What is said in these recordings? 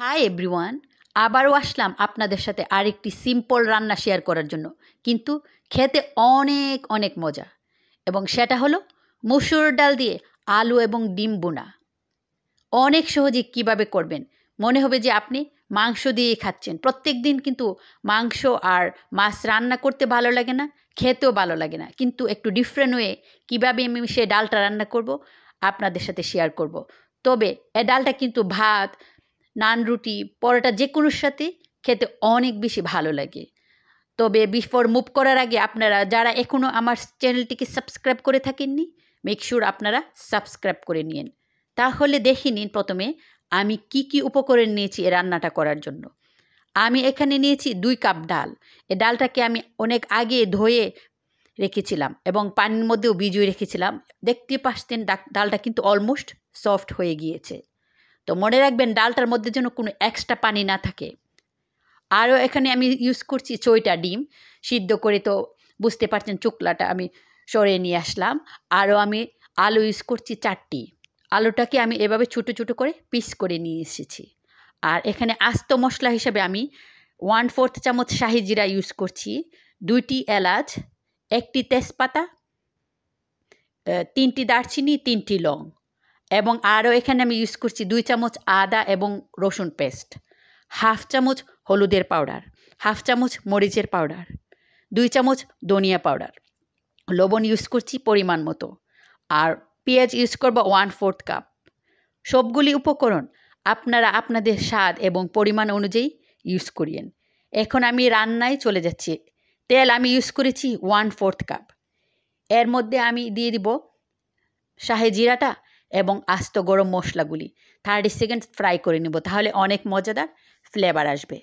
hi everyone আবারও আসলাম আপনাদের সাথে আরেকটি সিম্পল রান্না শেয়ার করার জন্য কিন্তু খেতে অনেক অনেক মজা এবং সেটা হলো মসুর ডাল দিয়ে আলু এবং ডিম বোনা অনেক সহজে কিভাবে করবেন মনে হবে যে আপনি মাংস দিয়ে খাচ্ছেন প্রত্যেক দিন কিন্তু মাংস আর মাছ রান্না করতে ভালো লাগে না খেতেও ভালো লাগে না কিন্তু একটু ডিফারেন্ট হয়ে কীভাবে আমি সে ডালটা রান্না করব আপনাদের সাথে শেয়ার করব তবে এ ডালটা কিন্তু ভাত নান রুটি পরোটা যে কোনোর সাথে খেতে অনেক বেশি ভালো লাগে তবে বিফোর মুভ করার আগে আপনারা যারা এখনও আমার চ্যানেলটিকে সাবস্ক্রাইব করে থাকেননি মেকশিওর আপনারা সাবস্ক্রাইব করে নিন তাহলে দেখে নিন প্রথমে আমি কি কি উপকরণ নিয়েছি এ রান্নাটা করার জন্য আমি এখানে নিয়েছি দুই কাপ ডাল এ ডালটাকে আমি অনেক আগে ধয়ে রেখেছিলাম এবং পানির মধ্যেও বিজয় রেখেছিলাম দেখতে পাচ্ছেন ডালটা কিন্তু অলমোস্ট সফট হয়ে গিয়েছে তো মনে রাখবেন ডালটার মধ্যে যেন কোনো এক্সট্রা পানি না থাকে আরও এখানে আমি ইউজ করছি চইটা ডিম সিদ্ধ করে তো বুঝতে পারছেন চুকলাটা আমি সরিয়ে নিয়ে আসলাম আরও আমি আলু ইউজ করছি চারটি আলুটাকে আমি এভাবে ছোটো ছোটো করে পিস করে নিয়ে এসেছি আর এখানে আস্ত মশলা হিসেবে আমি ওয়ান ফোর্থ চামচ শাহি জিরা ইউজ করছি দুইটি এলাচ একটি তেজপাতা তিনটি দারচিনি তিনটি লং এবং আরও এখানে আমি ইউজ করছি দুই চামচ আদা এবং রসুন পেস্ট হাফ চামচ হলুদের পাউডার হাফ চামচ মরিচের পাউডার দুই চামচ ধনিয়া পাউডার লবণ ইউজ করছি পরিমাণ মতো আর পেঁয়াজ ইউজ করবো ওয়ান ফোর্থ কাপ সবগুলি উপকরণ আপনারা আপনাদের স্বাদ এবং পরিমাণ অনুযায়ী ইউজ করিয়েন এখন আমি রান্নায় চলে যাচ্ছি তেল আমি ইউজ করেছি ওয়ান ফোর্থ কাপ এর মধ্যে আমি দিয়ে দিব শাহে জিরাটা এবং আস্ত গরম মশলাগুলি থার্টি সেকেন্ড ফ্রাই করে নেব তাহলে অনেক মজাদার ফ্লেভার আসবে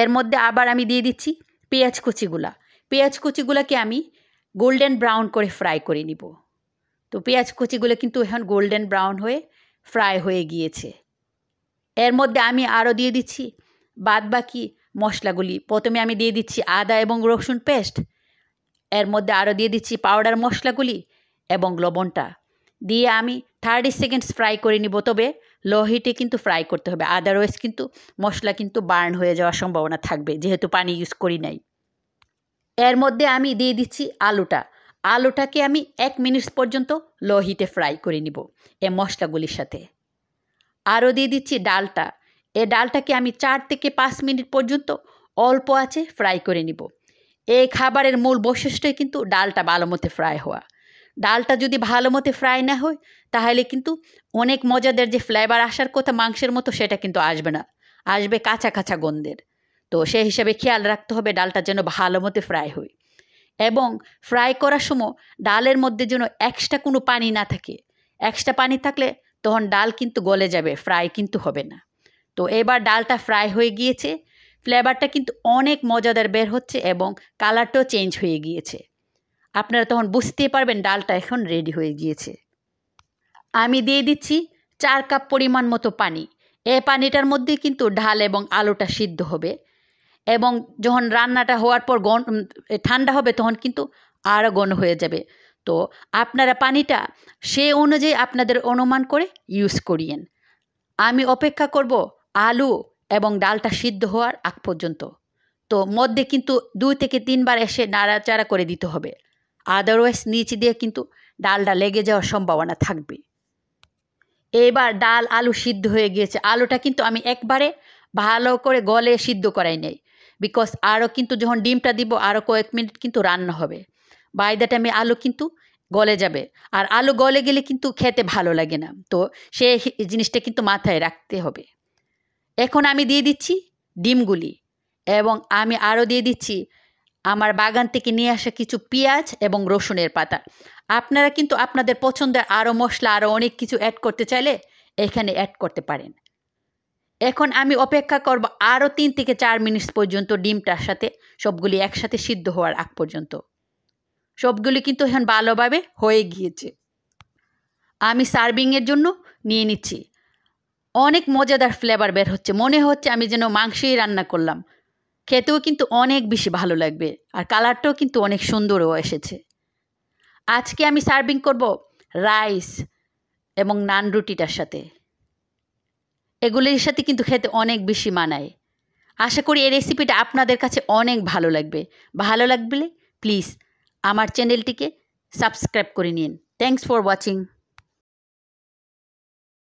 এর মধ্যে আবার আমি দিয়ে দিচ্ছি পেঁয়াজ কুচিগুলা পেঁয়াজ কুচিগুলাকে আমি গোল্ডেন ব্রাউন করে ফ্রাই করে নিব তো পেঁয়াজ কুচিগুলো কিন্তু এখন গোল্ডেন ব্রাউন হয়ে ফ্রাই হয়ে গিয়েছে এর মধ্যে আমি আরও দিয়ে দিচ্ছি বাদ বাকি মশলাগুলি প্রথমে আমি দিয়ে দিচ্ছি আদা এবং রসুন পেস্ট এর মধ্যে আরও দিয়ে দিচ্ছি পাউডার মশলাগুলি এবং লবণটা দিয়ে আমি থার্টি সেকেন্ডস ফ্রাই করে নিব তবে লো হিটে কিন্তু ফ্রাই করতে হবে আদারওয়াইজ কিন্তু মশলা কিন্তু বার্ন হয়ে যাওয়ার সম্ভাবনা থাকবে যেহেতু পানি ইউজ করি নাই এর মধ্যে আমি দিয়ে দিচ্ছি আলুটা আলুটাকে আমি এক মিনিট পর্যন্ত লো হিটে ফ্রাই করে নিব এ মশলাগুলির সাথে আরও দিয়ে দিচ্ছি ডালটা এ ডালটাকে আমি চার থেকে পাঁচ মিনিট পর্যন্ত অল্প আছে ফ্রাই করে নিব এই খাবারের মূল বৈশিষ্ট্যই কিন্তু ডালটা ভালো মতে ফ্রাই হওয়া ডালটা যদি ভালো মতো ফ্রাই না হয় তাহলে কিন্তু অনেক মজাদার যে ফ্লেভার আসার কথা মাংসের মতো সেটা কিন্তু আসবে না আসবে কাঁচা কাঁচা গন্ধের তো সেই হিসাবে খেয়াল রাখতে হবে ডালটা যেন ভালো মতো ফ্রাই হয় এবং ফ্রাই করার সময় ডালের মধ্যে যেন এক্সট্রা কোনো পানি না থাকে এক্সট্রা পানি থাকলে তখন ডাল কিন্তু গলে যাবে ফ্রাই কিন্তু হবে না তো এবার ডালটা ফ্রাই হয়ে গিয়েছে ফ্লেভারটা কিন্তু অনেক মজাদার বের হচ্ছে এবং কালারটাও চেঞ্জ হয়ে গিয়েছে আপনারা তখন বুঝতে পারবেন ডালটা এখন রেডি হয়ে গিয়েছে আমি দিয়ে দিচ্ছি চার কাপ পরিমাণ মতো পানি এ পানিটার মধ্যে কিন্তু ডাল এবং আলুটা সিদ্ধ হবে এবং যখন রান্নাটা হওয়ার পর গন ঠান্ডা হবে তখন কিন্তু আরও গণ হয়ে যাবে তো আপনারা পানিটা সে অনুযায়ী আপনাদের অনুমান করে ইউজ করিয়েন আমি অপেক্ষা করব আলু এবং ডালটা সিদ্ধ হওয়ার আগ পর্যন্ত তো মধ্যে কিন্তু দুই থেকে তিনবার এসে নাড়াচাড়া করে দিতে হবে আদারওয়াইজ নিচ দিয়ে কিন্তু ডালটা লেগে যাওয়ার সম্ভাবনা থাকবে এবার ডাল আলু সিদ্ধ হয়ে গিয়েছে আলুটা কিন্তু আমি একবারে ভালো করে গলে সিদ্ধ করাই নেই বিকজ আরও কিন্তু যখন ডিমটা দিব আরও কয়েক মিনিট কিন্তু রান্না হবে বাই দ্য টাইমে আলু কিন্তু গলে যাবে আর আলু গলে গেলে কিন্তু খেতে ভালো লাগে না তো সে জিনিসটা কিন্তু মাথায় রাখতে হবে এখন আমি দিয়ে দিচ্ছি ডিমগুলি এবং আমি আরও দিয়ে দিচ্ছি আমার বাগান থেকে নিয়ে আসা কিছু পেঁয়াজ এবং রসুনের পাতা আপনারা কিন্তু আপনাদের পছন্দের আরও মশলা আরও অনেক কিছু অ্যাড করতে চাইলে এখানে অ্যাড করতে পারেন এখন আমি অপেক্ষা করব আরও তিন থেকে চার মিনিট পর্যন্ত ডিমটার সাথে সবগুলি একসাথে সিদ্ধ হওয়ার আগ পর্যন্ত সবগুলি কিন্তু এখন ভালোভাবে হয়ে গিয়েছে আমি সার্ভিংয়ের জন্য নিয়ে নিচ্ছি অনেক মজাদার ফ্লেভার বের হচ্ছে মনে হচ্ছে আমি যেন মাংসই রান্না করলাম খেতেও কিন্তু অনেক বেশি ভালো লাগবে আর কালারটাও কিন্তু অনেক সুন্দরও এসেছে আজকে আমি সার্ভিং করব রাইস এবং নান রুটিটার সাথে এগুলির সাথে কিন্তু খেতে অনেক বেশি মানায় আশা করি এই রেসিপিটা আপনাদের কাছে অনেক ভালো লাগবে ভালো লাগবে প্লিজ আমার চ্যানেলটিকে সাবস্ক্রাইব করে নিন থ্যাংকস ফর ওয়াচিং